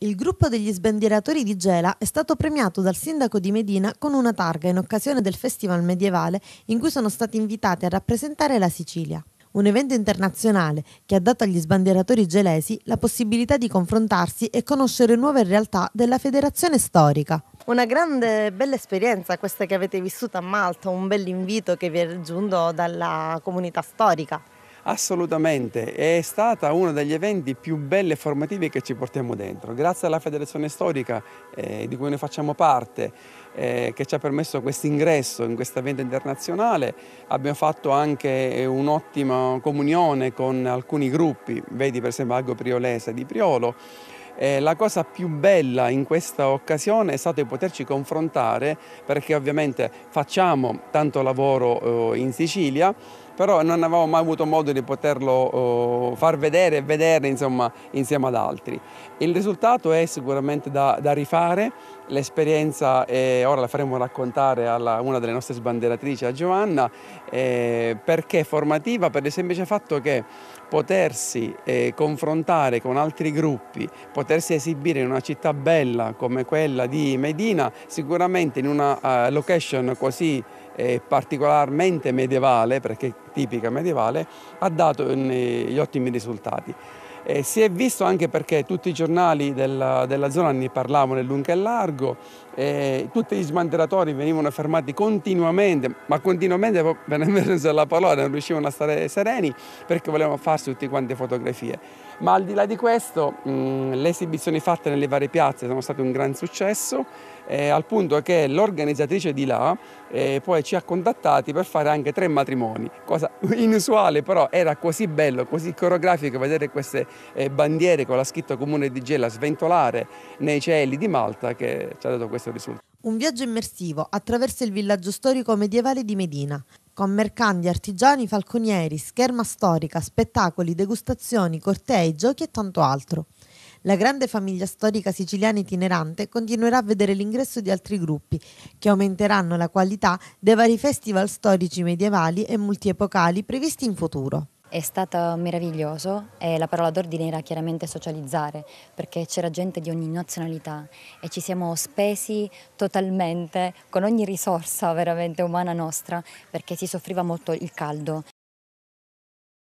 Il gruppo degli sbandieratori di Gela è stato premiato dal sindaco di Medina con una targa in occasione del Festival Medievale in cui sono stati invitati a rappresentare la Sicilia. Un evento internazionale che ha dato agli sbandieratori gelesi la possibilità di confrontarsi e conoscere nuove realtà della federazione storica. Una grande bella esperienza questa che avete vissuto a Malta, un bel invito che vi è giunto dalla comunità storica. Assolutamente, è stata uno degli eventi più belli e formativi che ci portiamo dentro. Grazie alla Federazione Storica eh, di cui noi facciamo parte, eh, che ci ha permesso questo ingresso in questa evento internazionale, abbiamo fatto anche eh, un'ottima comunione con alcuni gruppi, vedi per esempio Algo Priolese di Priolo, eh, la cosa più bella in questa occasione è stato poterci confrontare perché ovviamente facciamo tanto lavoro eh, in Sicilia però non avevamo mai avuto modo di poterlo oh, far vedere e vedere insomma, insieme ad altri. Il risultato è sicuramente da, da rifare, l'esperienza eh, ora la faremo raccontare a una delle nostre sbanderatrici, a Giovanna, eh, perché è formativa per il semplice fatto che potersi eh, confrontare con altri gruppi, potersi esibire in una città bella come quella di Medina, sicuramente in una uh, location così eh, particolarmente medievale, perché tipica medievale, ha dato eh, gli ottimi risultati. Eh, si è visto anche perché tutti i giornali della, della zona ne parlavano in lungo e largo, eh, tutti gli smantellatori venivano fermati continuamente, ma continuamente per nel senso della parola non riuscivano a stare sereni perché volevano farsi tutte quante fotografie. Ma al di là di questo, mh, mm, le esibizioni fatte nelle varie piazze sono state un gran successo eh, al punto che l'organizzatrice di là eh, poi ci ha contattati per fare anche tre matrimoni, cosa inusuale però era così bello, così coreografico vedere queste eh, bandiere con la scritta comune di Gela sventolare nei cieli di Malta che ci ha dato questo risultato. Un viaggio immersivo attraverso il villaggio storico medievale di Medina, con mercanti, artigiani, falconieri, scherma storica, spettacoli, degustazioni, cortei, giochi e tanto altro. La grande famiglia storica siciliana itinerante continuerà a vedere l'ingresso di altri gruppi, che aumenteranno la qualità dei vari festival storici medievali e multiepocali previsti in futuro. È stato meraviglioso e la parola d'ordine era chiaramente socializzare perché c'era gente di ogni nazionalità e ci siamo spesi totalmente con ogni risorsa veramente umana nostra perché si soffriva molto il caldo.